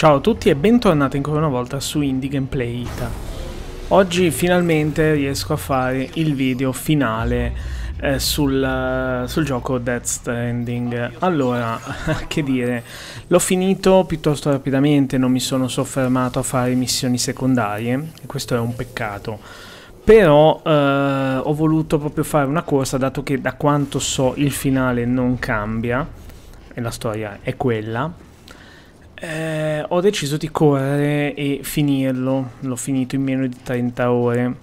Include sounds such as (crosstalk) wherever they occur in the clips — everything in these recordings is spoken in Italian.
Ciao a tutti e bentornati ancora una volta su Indie Gameplay Ita. Oggi finalmente riesco a fare il video finale eh, sul, eh, sul, gioco Death Stranding. Allora, (laughs) che dire, l'ho finito piuttosto rapidamente, non mi sono soffermato a fare missioni secondarie, e questo è un peccato. Però eh, ho voluto proprio fare una corsa, dato che da quanto so il finale non cambia, e la storia è quella, eh, ho deciso di correre e finirlo. L'ho finito in meno di 30 ore.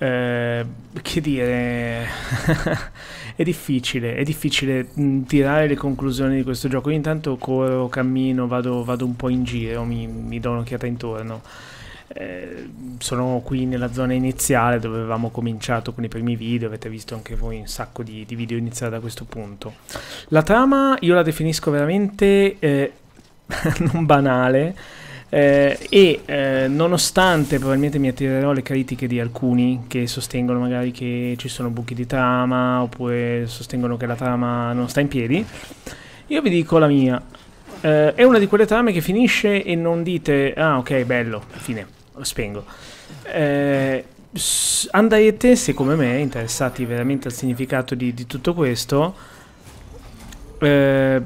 Eh, che dire, (laughs) è difficile, è difficile mm, tirare le conclusioni di questo gioco. Io intanto corro, cammino, vado, vado un po' in giro, mi, mi do un'occhiata intorno. Eh, sono qui nella zona iniziale dove avevamo cominciato con i primi video, avete visto anche voi un sacco di, di video iniziare da questo punto. La trama io la definisco veramente eh, (laughs) non banale. Eh, e eh, nonostante probabilmente mi attirerò le critiche di alcuni che sostengono magari che ci sono buchi di trama oppure sostengono che la trama non sta in piedi, io vi dico la mia. Eh, è una di quelle trame che finisce e non dite ah ok bello, fine, lo spengo. Eh, andarete se come me interessati veramente al significato di, di tutto questo eh,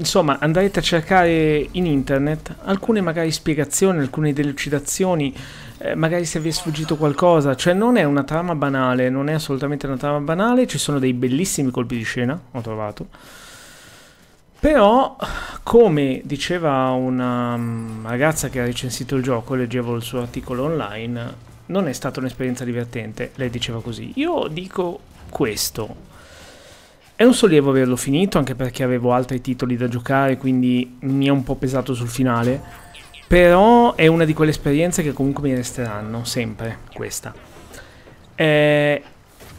Insomma, andrete a cercare in internet alcune magari spiegazioni, alcune delucidazioni, eh, magari se vi è sfuggito qualcosa, cioè non è una trama banale, non è assolutamente una trama banale, ci sono dei bellissimi colpi di scena, ho trovato. Però, come diceva una mm, ragazza che ha recensito il gioco, leggevo il suo articolo online, non è stata un'esperienza divertente, lei diceva così. Io dico questo è un sollievo averlo finito, anche perché avevo altri titoli da giocare, quindi mi è un po' pesato sul finale. Però è una di quelle esperienze che comunque mi resteranno, sempre, questa. Eh,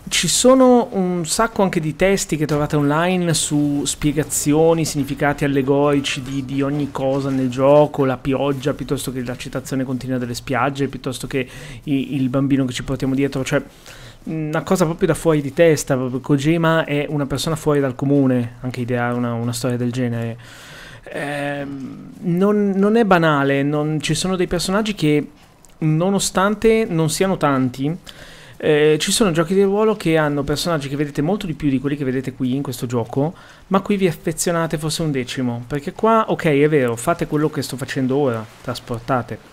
ci sono un sacco anche di testi che trovate online su spiegazioni, significati allegorici di, di, ogni cosa nel gioco, la pioggia piuttosto che la citazione continua delle spiagge, piuttosto che il bambino che ci portiamo dietro, cioè una cosa proprio da fuori di testa. Kojima è una persona fuori dal comune, anche ideare una, una storia del genere. Eh, non, non, è banale, non, ci sono dei personaggi che, nonostante non siano tanti, eh, ci sono giochi di ruolo che hanno personaggi che vedete molto di più di quelli che vedete qui in questo gioco, ma qui vi affezionate forse un decimo, perché qua, ok, è vero, fate quello che sto facendo ora, trasportate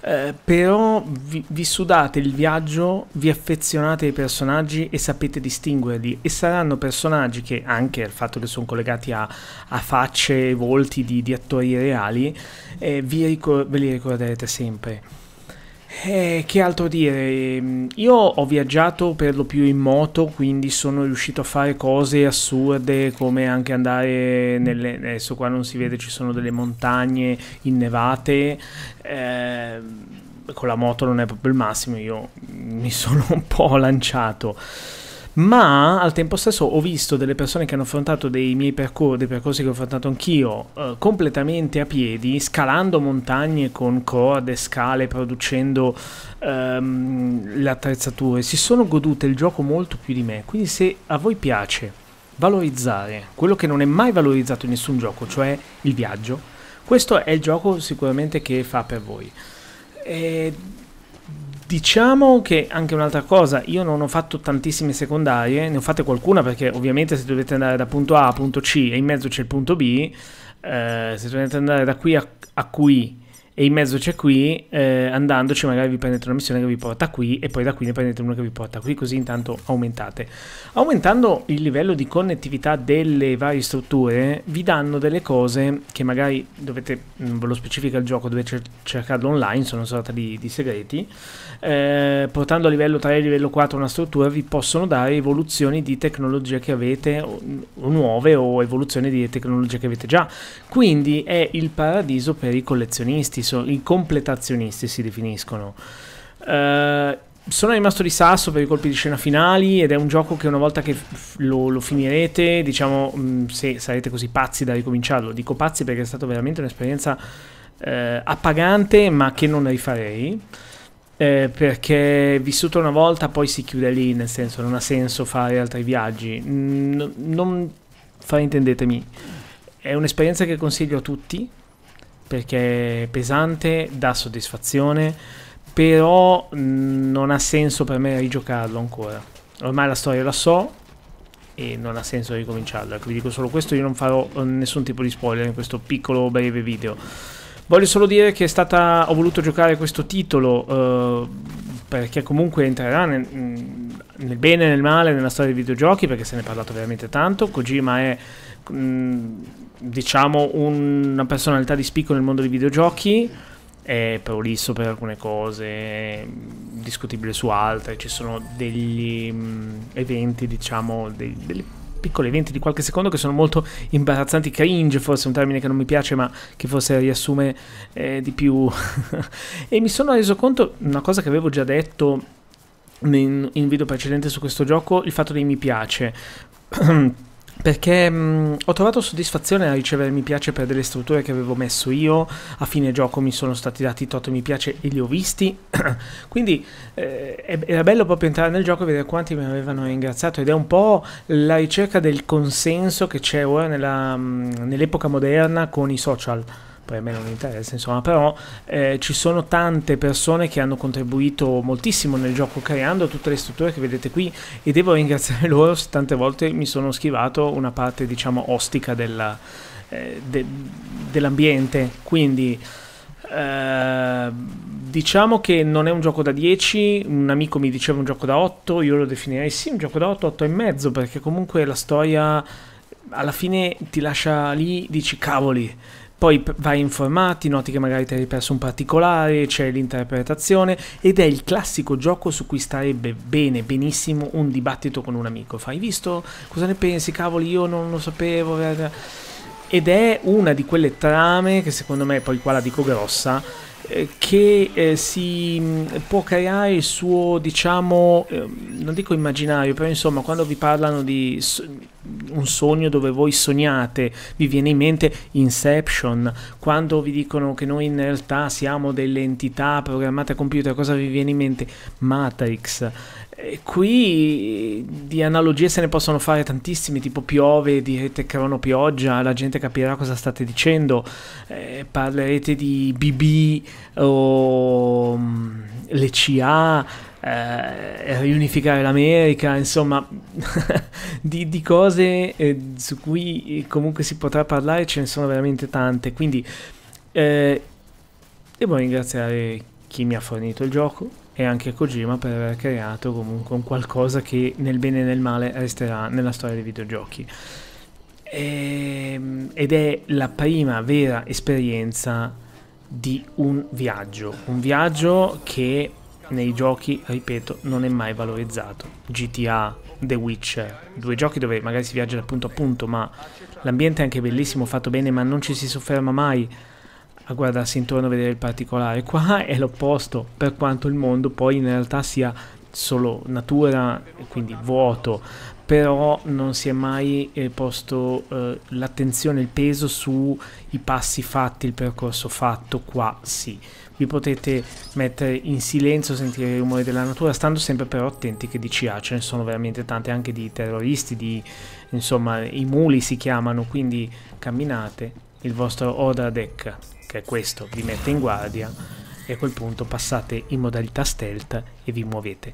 eh, però vi, vi, sudate il viaggio, vi affezionate ai personaggi e sapete distinguerli e saranno personaggi che anche il fatto che sono collegati a, a facce e volti di, di, attori reali eh, vi ricor- ve li ricorderete sempre. Eh, che altro dire? Ehm, io ho viaggiato per lo più in moto, quindi sono riuscito a fare cose assurde come anche andare nelle... adesso qua non si vede, ci sono delle montagne innevate. Eh, con la moto non è proprio il massimo, io mi (laughs) sono un po' lanciato ma al tempo stesso ho visto delle persone che hanno affrontato dei miei percorsi, dei percorsi che ho affrontato anch'io, eh, completamente a piedi, scalando montagne con corde, scale, producendo ehm, le attrezzature, si sono godute il gioco molto più di me, quindi se a voi piace valorizzare quello che non è mai valorizzato in nessun gioco, cioè il viaggio, questo è il gioco sicuramente che fa per voi. E Diciamo che anche un'altra cosa, io non ho fatto tantissime secondarie, ne ho fatte qualcuna perché ovviamente se dovete andare da punto A a punto C e in mezzo c'è il punto B, eh, se dovete andare da qui a, a qui e in mezzo c'è qui, eh, andandoci magari vi prendete una missione che vi porta qui e poi da qui ne prendete una che vi porta qui, così intanto aumentate. Aumentando il livello di connettività delle varie strutture vi danno delle cose che magari dovete, ve lo specifica il gioco, dovete cercarlo online, sono sorta di, di segreti, eh, portando a livello 3 e livello 4 una struttura vi possono dare evoluzioni di tecnologie che avete o, o nuove o evoluzioni di tecnologie che avete già. Quindi è il paradiso per i collezionisti sono, i completazionisti si definiscono. Uh, sono rimasto di sasso per i colpi di scena finali ed è un gioco che una volta che lo, lo finirete, diciamo, mh, mm, se sarete così pazzi da ricominciarlo, dico pazzi perché è stata veramente un'esperienza eh, appagante ma che non rifarei. Eh, perché vissuto una volta poi si chiude lì, nel senso non ha senso fare altri viaggi. N- non fraintendetemi, è un'esperienza che consiglio a tutti, perché è pesante, dà soddisfazione, però mm, non ha senso per me rigiocarlo ancora. Ormai la storia la so e non ha senso ricominciarla. Ecco, vi dico solo questo, io non farò eh, nessun tipo di spoiler in questo piccolo breve video. Voglio solo dire che stata, ho voluto giocare questo titolo eh, perché comunque entrerà nel, mm, nel bene e nel male nella storia dei videogiochi perché se ne è parlato veramente tanto. Kojima è diciamo una personalità di spicco nel mondo dei videogiochi è prolisso per alcune cose discutibile su altre ci sono degli eventi diciamo dei, degli piccoli eventi di qualche secondo che sono molto imbarazzanti cringe forse è un termine che non mi piace ma che forse riassume eh, di più (laughs) e mi sono reso conto una cosa che avevo già detto in, in video precedente su questo gioco il fatto dei mi piace (clears throat) Perché mh, ho trovato soddisfazione a ricevere mi piace per delle strutture che avevo messo io, a fine gioco mi sono stati dati tot mi piace e li ho visti, (clears throat) quindi eh, era bello proprio entrare nel gioco e vedere quanti mi avevano ringraziato ed è un po' la ricerca del consenso che c'è ora nella, mh, nell'epoca moderna con i social poi a me non interessa, insomma, però eh, ci sono tante persone che hanno contribuito moltissimo nel gioco creando tutte le strutture che vedete qui e devo ringraziare (laughs) loro se tante volte mi sono schivato una parte, diciamo, ostica della, eh, de, dell'ambiente, quindi... Eh, diciamo che non è un gioco da 10, un amico mi diceva un gioco da 8, io lo definirei sì un gioco da 8, 8 e mezzo, perché comunque la storia alla fine ti lascia lì, dici cavoli, poi vai informati, noti che magari ti hai perso un particolare, c'è l'interpretazione ed è il classico gioco su cui starebbe bene, benissimo un dibattito con un amico. Fai visto? Cosa ne pensi? Cavoli, io non lo sapevo. Ed è una di quelle trame che secondo me, poi qua la dico grossa, eh, che eh, si mm, può creare il suo, diciamo, eh, non dico immaginario, però insomma, quando vi parlano di so- un sogno dove voi sognate, vi viene in mente Inception, quando vi dicono che noi in realtà siamo delle entità programmate a computer, cosa vi viene in mente? Matrix qui di analogie se ne possono fare tantissime, tipo piove, direte crono pioggia, la gente capirà cosa state dicendo, eh, parlerete di BB o um, le CA, eh, riunificare l'America, insomma, (laughs) di, di, cose eh, su cui eh, comunque si potrà parlare ce ne sono veramente tante, quindi eh, devo ringraziare chi mi ha fornito il gioco e anche Kojima per aver creato comunque un qualcosa che nel bene e nel male resterà nella storia dei videogiochi. E, ehm, ed è la prima vera esperienza di un viaggio, un viaggio che nei giochi, ripeto, non è mai valorizzato. GTA, The Witcher, due giochi dove magari si viaggia da punto a punto, ma l'ambiente è anche bellissimo, fatto bene, ma non ci si sofferma mai a guardarsi intorno a vedere il particolare. Qua è l'opposto, per quanto il mondo poi in realtà sia solo natura, e quindi vuoto, però non si è mai eh, posto eh, l'attenzione, il peso sui passi fatti, il percorso fatto, qua sì. Vi potete mettere in silenzio, sentire i rumori della natura, stando sempre però attenti che di CA ce ne sono veramente tante, anche di terroristi, di insomma i muli si chiamano, quindi camminate il vostro Oda Deck, che è questo, vi mette in guardia e a quel punto passate in modalità stealth e vi muovete.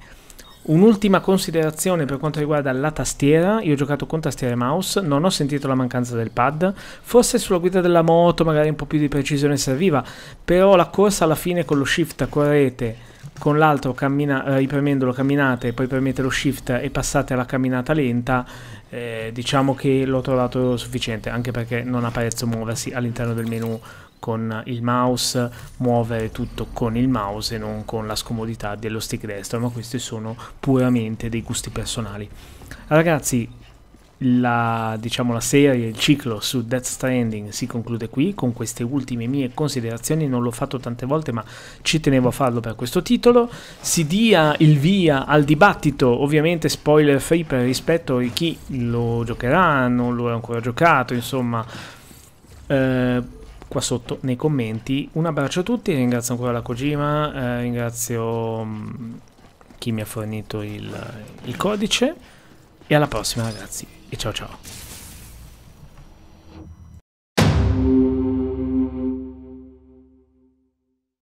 Un'ultima considerazione per quanto riguarda la tastiera, io ho giocato con tastiera e mouse, non ho sentito la mancanza del pad, forse sulla guida della moto magari un po' più di precisione serviva, però la corsa alla fine con lo shift correte con l'altro cammina- ripremendolo eh, camminate poi premete lo shift e passate alla camminata lenta, eh, diciamo che l'ho trovato sufficiente, anche perché non ha prezzo muoversi all'interno del menu con il mouse, muovere tutto con il mouse e non con la scomodità dello stick destro, ma questi sono puramente dei gusti personali. Ragazzi, la, diciamo, la serie, il ciclo su Death Stranding si conclude qui con queste ultime mie considerazioni. Non l'ho fatto tante volte, ma ci tenevo a farlo per questo titolo. Si dia il via al dibattito, ovviamente spoiler free per rispetto a chi lo giocherà, non lo ha ancora giocato, insomma. Eh, qua sotto nei commenti un abbraccio a tutti ringrazio ancora la Kojima eh, ringrazio mm, chi mi ha fornito il, il codice e alla prossima ragazzi e ciao ciao.